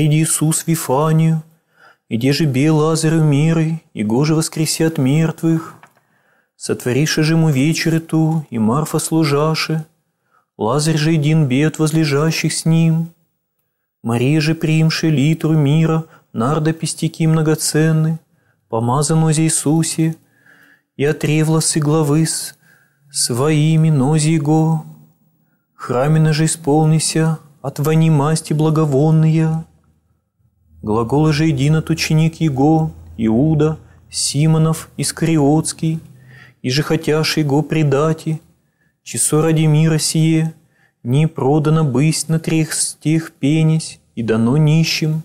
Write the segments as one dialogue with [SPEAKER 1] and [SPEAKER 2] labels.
[SPEAKER 1] приди Иисус Вифанию, и где же бе Лазарю миры, и гоже от мертвых, сотвориши же ему вечер ту, и Марфа служаше, Лазарь же един бед возлежащих с ним. Мария же приимши литру мира, нарда пестяки многоценны, помазано за Иисусе, и отревла с главы с своими нози его. Храмина же исполнися, отвани масти благовонная. Глаголы же единот ученик Его, Иуда, Симонов, Искариотский, и же хотяш Его предати, часо ради мира сие, не продано бысть на трех стих пенись и дано нищим.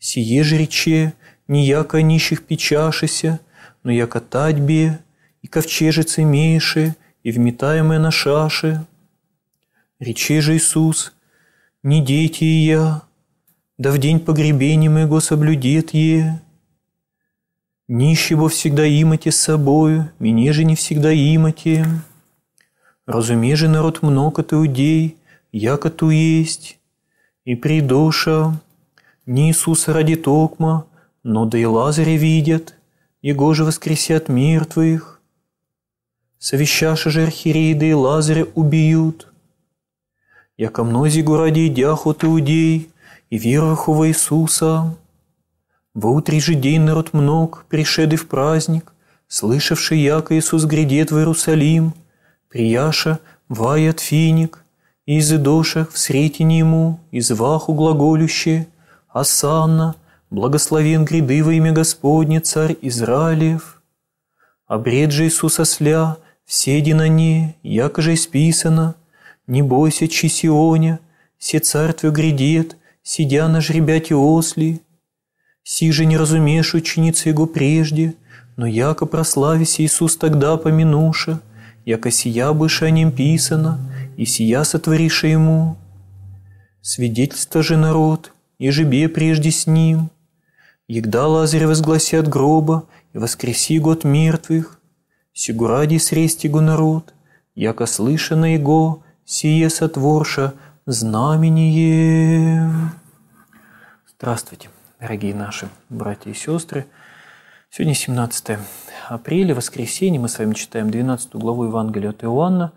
[SPEAKER 1] Сие же рече, не яко нищих печашися, но яко татьбе, и ковчежец имееше, и вметаемое на шаше. Рече же Иисус, не дети и я, да в день погребения моего соблюдет е. Нищего всегда имате с собою, меня же не всегда имате. Разуме же народ много ты удей, яко ту есть. И придоша, не Иисуса ради токма, но да и Лазаря видят, Его же воскресят мертвых. Совещаша же архиереида и Лазаря убьют. Яко мнози городе дяхот иудей, и веровых в Иисуса. В утрий же день народ мног, пришедый в праздник, слышавший, як Иисус грядет в Иерусалим, прияша ваят финик, и из в всретени ему, из ваху глаголюще, «Асанна, благословен гряды во имя Господне, царь Израилев». Обред же Иисуса сля, все на ней, яко же исписано, «Не бойся, Чисионя, все царь твой грядет, сидя на жребяти осли. Си же не разумеешь ученица его прежде, но яко прославись Иисус тогда поминуша, яко сия быша о нем писано, и сия сотвориша ему. Свидетельство же народ, и жебе прежде с ним. Егда Лазарь возгласят гроба, и воскреси год мертвых. Сигуради срести его народ, яко слышано его, сие сотворша – знамение. Здравствуйте, дорогие наши братья и сестры. Сегодня 17 апреля, воскресенье. Мы с вами читаем 12 главу Евангелия от Иоанна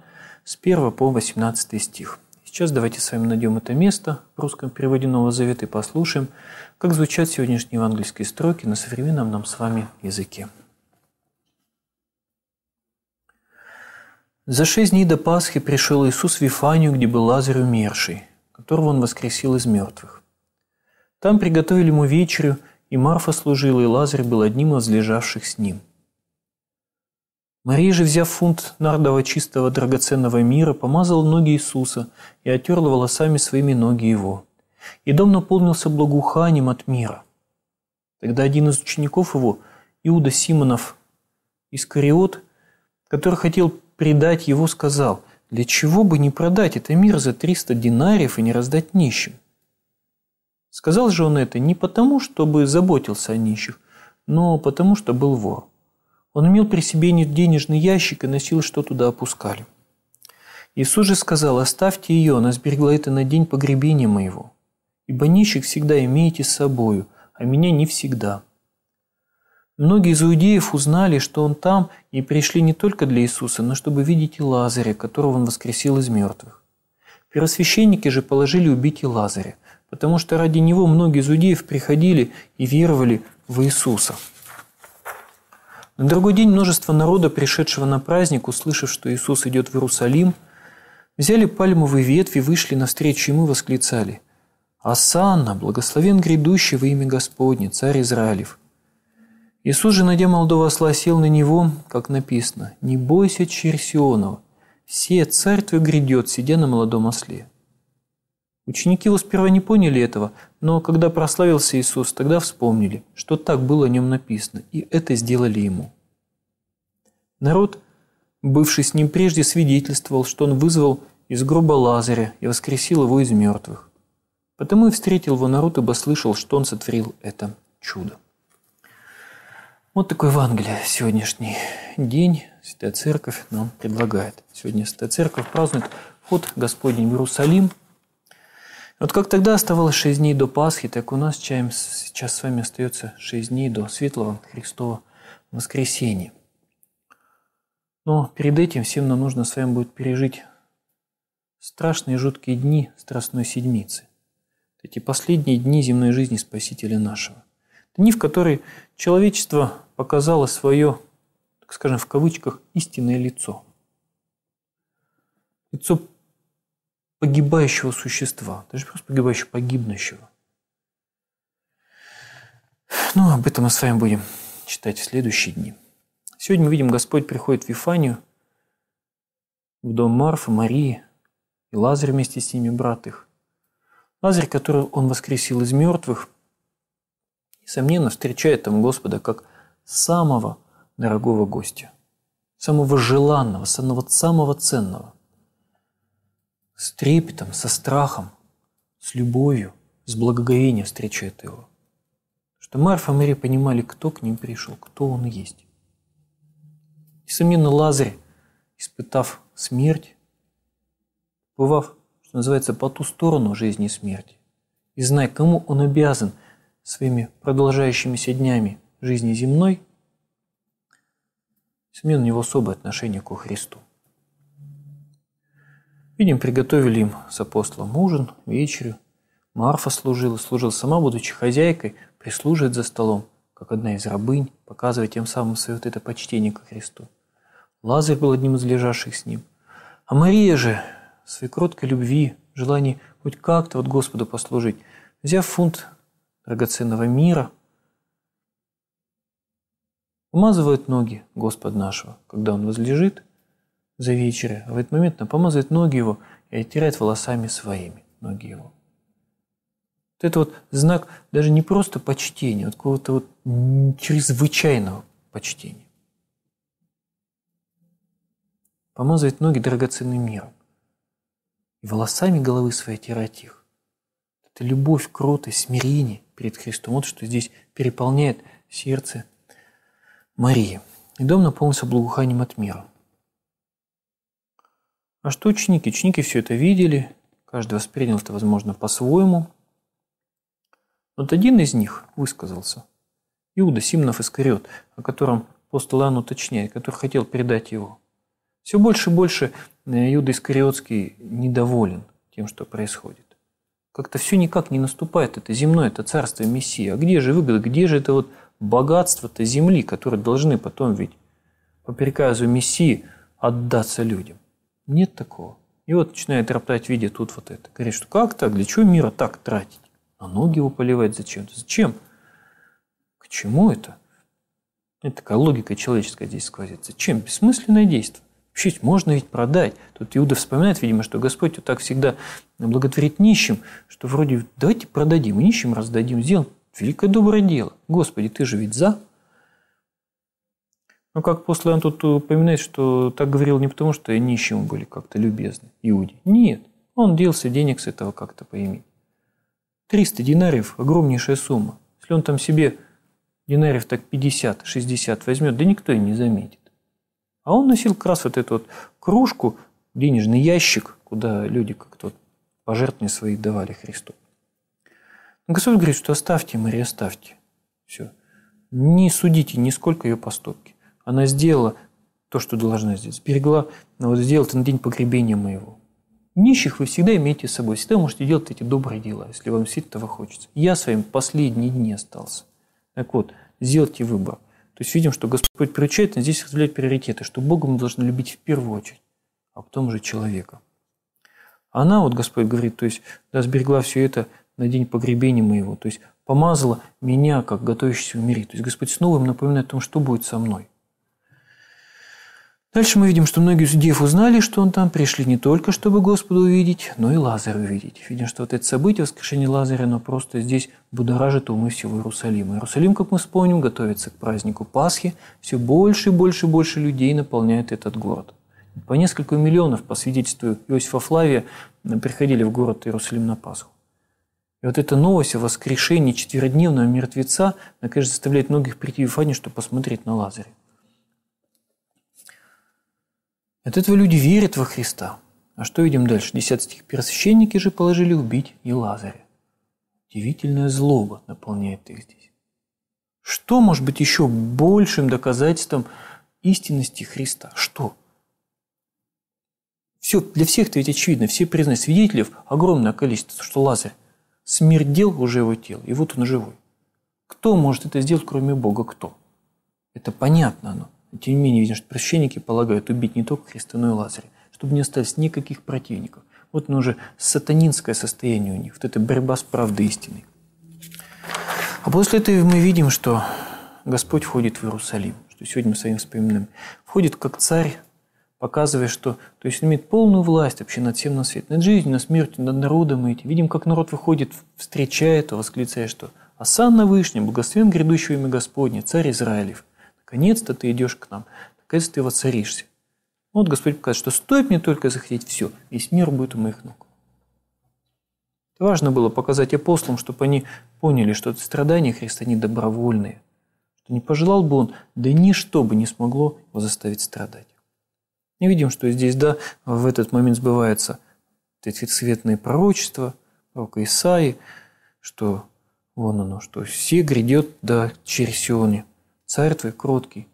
[SPEAKER 1] с 1 по 18 стих. Сейчас давайте с вами найдем это место в русском переводе Нового Завета и послушаем, как звучат сегодняшние евангельские строки на современном нам с вами языке. За шесть дней до Пасхи пришел Иисус в Вифанию, где был Лазарь умерший, которого он воскресил из мертвых. Там приготовили ему вечерю, и Марфа служила, и Лазарь был одним из лежавших с ним. Мария же, взяв фунт нардового чистого драгоценного мира, помазала ноги Иисуса и отерла волосами своими ноги его. И дом наполнился благоуханием от мира. Тогда один из учеников его, Иуда Симонов, Искариот, который хотел предать его сказал, для чего бы не продать это мир за 300 динариев и не раздать нищим? Сказал же он это не потому, чтобы заботился о нищих, но потому, что был вор. Он имел при себе не денежный ящик и носил, что туда опускали. Иисус же сказал, оставьте ее, она сберегла это на день погребения моего. Ибо нищих всегда имеете с собою, а меня не всегда – Многие из иудеев узнали, что он там, и пришли не только для Иисуса, но чтобы видеть и Лазаря, которого он воскресил из мертвых. Первосвященники же положили убить и Лазаря, потому что ради него многие из иудеев приходили и веровали в Иисуса. На другой день множество народа, пришедшего на праздник, услышав, что Иисус идет в Иерусалим, взяли пальмовые ветви, вышли навстречу ему и восклицали «Асанна, благословен грядущий во имя Господне, царь Израилев!» Иисус же, найдя молодого осла, сел на него, как написано, «Не бойся черсионова, все царь твой грядет, сидя на молодом осле». Ученики его сперва не поняли этого, но когда прославился Иисус, тогда вспомнили, что так было о нем написано, и это сделали ему. Народ, бывший с ним прежде, свидетельствовал, что он вызвал из гроба Лазаря и воскресил его из мертвых. Потому и встретил его народ, ибо слышал, что он сотворил это чудо. Вот такой Евангелие сегодняшний день Святая Церковь нам предлагает. Сегодня Святая Церковь празднует вход Господень в Иерусалим. Вот как тогда оставалось 6 дней до Пасхи, так у нас чаем сейчас с вами остается 6 дней до Светлого Христова воскресения. Но перед этим всем нам нужно с вами будет пережить страшные жуткие дни Страстной Седмицы. Эти последние дни земной жизни Спасителя нашего. дни, в которые человечество показало свое, так скажем, в кавычках, истинное лицо. Лицо погибающего существа, даже просто погибающего, погибнущего. Ну, об этом мы с вами будем читать в следующие дни. Сегодня мы видим, Господь приходит в Вифанию, в дом Марфа, Марии и Лазарь вместе с ними, брат их. Лазарь, которого он воскресил из мертвых – несомненно, встречает там Господа как самого дорогого гостя, самого желанного, самого, самого ценного. С трепетом, со страхом, с любовью, с благоговением встречает его. Что Марфа и Мэри понимали, кто к ним пришел, кто он есть. Несомненно, Лазарь, испытав смерть, бывав, что называется, по ту сторону жизни и смерти, и зная, кому он обязан – своими продолжающимися днями жизни земной, несомненно, у него особое отношение к Христу. Видим, приготовили им с апостолом ужин, вечерю. Марфа служила, служила сама, будучи хозяйкой, прислуживает за столом, как одна из рабынь, показывая тем самым свое вот это почтение к Христу. Лазарь был одним из лежавших с ним. А Мария же, своей кроткой любви, желании хоть как-то вот Господу послужить, взяв фунт драгоценного мира. Помазывает ноги Господа нашего, когда он возлежит за вечеря, а в этот момент помазывает ноги его и оттирает волосами своими ноги его. Вот это вот знак даже не просто почтения, а какого-то вот чрезвычайного почтения. Помазывает ноги драгоценным миром и волосами головы своей тирать их. Это любовь, кротость, смирение перед Христом. Вот что здесь переполняет сердце Марии. И дом наполнился благоуханием от мира. А что ученики? Ученики все это видели, каждый воспринял это, возможно, по-своему. Вот один из них высказался, Иуда Симнов Искариот, о котором апостол Иоанн уточняет, который хотел передать его. Все больше и больше э, Иуда Искариотский недоволен тем, что происходит. Как-то все никак не наступает это земное, это царство Мессии. А где же выгода, где же это вот богатство-то земли, которые должны потом ведь по приказу Мессии отдаться людям? Нет такого. И вот начинает роптать, видя тут вот это. Говорит, что как так, для чего мира так тратить? А ноги его поливать зачем-то. Зачем? К чему это? Это такая логика человеческая здесь сквозит. Зачем? Бессмысленное действие. Учись, можно ведь продать. Тут Иуда вспоминает, видимо, что Господь вот так всегда благотворит нищим, что вроде давайте продадим, нищим раздадим, сделаем великое доброе дело. Господи, ты же ведь за. Но ну, как после он тут упоминает, что так говорил не потому, что нищим были как-то любезны, Иуде. Нет, он делся денег с этого как-то поиметь. 300 динариев – огромнейшая сумма. Если он там себе динариев так 50-60 возьмет, да никто и не заметит. А он носил как раз вот эту вот кружку, денежный ящик, куда люди как-то вот пожертвования свои давали Христу. Но ну, Господь говорит, что оставьте Мария, оставьте. Все. Не судите нисколько ее поступки. Она сделала то, что должна сделать. Сберегла, но ну, вот сделала на день погребения моего. Нищих вы всегда имеете с собой, всегда можете делать эти добрые дела, если вам сильно этого хочется. Я своим последние дни остался. Так вот, сделайте выбор – то есть видим, что Господь приучает, но здесь разделяет приоритеты, что Бога мы должны любить в первую очередь, а потом уже человека. Она, вот Господь говорит, то есть, да, сберегла все это на день погребения моего, то есть, помазала меня, как готовящийся умереть. То есть, Господь снова им напоминает о том, что будет со мной. Дальше мы видим, что многие судьев узнали, что он там, пришли не только, чтобы Господа увидеть, но и Лазаря увидеть. Видим, что вот это событие воскрешение Лазаря, оно просто здесь будоражит умы всего Иерусалима. Иерусалим, как мы вспомним, готовится к празднику Пасхи. Все больше и больше и больше людей наполняет этот город. По несколько миллионов, по свидетельству Иосифа Флавия, приходили в город Иерусалим на Пасху. И вот эта новость о воскрешении четверодневного мертвеца, она, конечно, заставляет многих прийти в Фане, чтобы посмотреть на Лазаря. От этого люди верят во Христа. А что видим дальше? Десятый стих. «Первосвященники же положили убить и Лазаря». Удивительная злоба наполняет их здесь. Что может быть еще большим доказательством истинности Христа? Что? Все, для всех-то ведь очевидно, все признают свидетелей огромное количество, что Лазарь смердел уже его тело, и вот он живой. Кто может это сделать, кроме Бога? Кто? Это понятно оно. Тем не менее, видим, что просвященники полагают убить не только Христа, но и Лазаря, чтобы не осталось никаких противников. Вот оно уже сатанинское состояние у них, вот эта борьба с правдой истиной. А после этого мы видим, что Господь входит в Иерусалим, что сегодня мы с вами вспоминаем. Входит как царь, показывая, что то есть он имеет полную власть вообще над всем на свет, над жизнью, над смертью, над народом. И видим, как народ выходит, встречает, восклицая, что «Асан на Вышнем, благословен грядущего имя Господне, царь Израилев» наконец-то ты идешь к нам, наконец-то ты воцаришься. Вот Господь показывает, что стоит мне только захотеть все, весь мир будет у моих ног. важно было показать апостолам, чтобы они поняли, что это страдания Христа не добровольные, что не пожелал бы он, да ничто бы не смогло его заставить страдать. Мы видим, что здесь, да, в этот момент сбывается эти цветные пророчества, пророка Исаи, что вон оно, что все грядет до да, Черсионе, царь твой кроткий,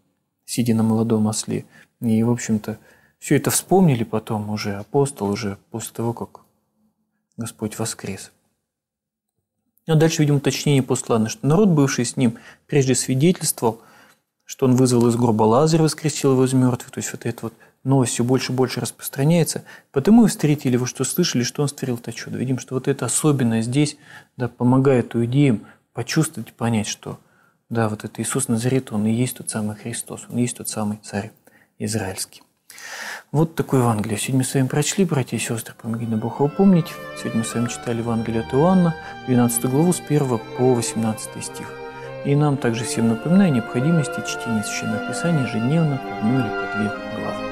[SPEAKER 1] сидя на молодом осле. И, в общем-то, все это вспомнили потом уже апостол, уже после того, как Господь воскрес. Ну, а дальше, видим уточнение послано, что народ, бывший с ним, прежде свидетельствовал, что он вызвал из гроба Лазаря, воскресил его из мертвых. То есть вот это вот новость все больше и больше распространяется. Потому и встретили его, что слышали, что он створил это чудо. Видим, что вот это особенно здесь да, помогает иудеям почувствовать, понять, что – да, вот это Иисус Назарит, он и есть тот самый Христос, он и есть тот самый царь израильский. Вот такое Евангелие. Сегодня мы с вами прочли, братья и сестры, помоги нам Бог его помнить. Сегодня мы с вами читали Евангелие от Иоанна, 12 главу с 1 по 18 стих. И нам также всем напоминаю о необходимости чтения Священного Писания ежедневно по одной или по две главы.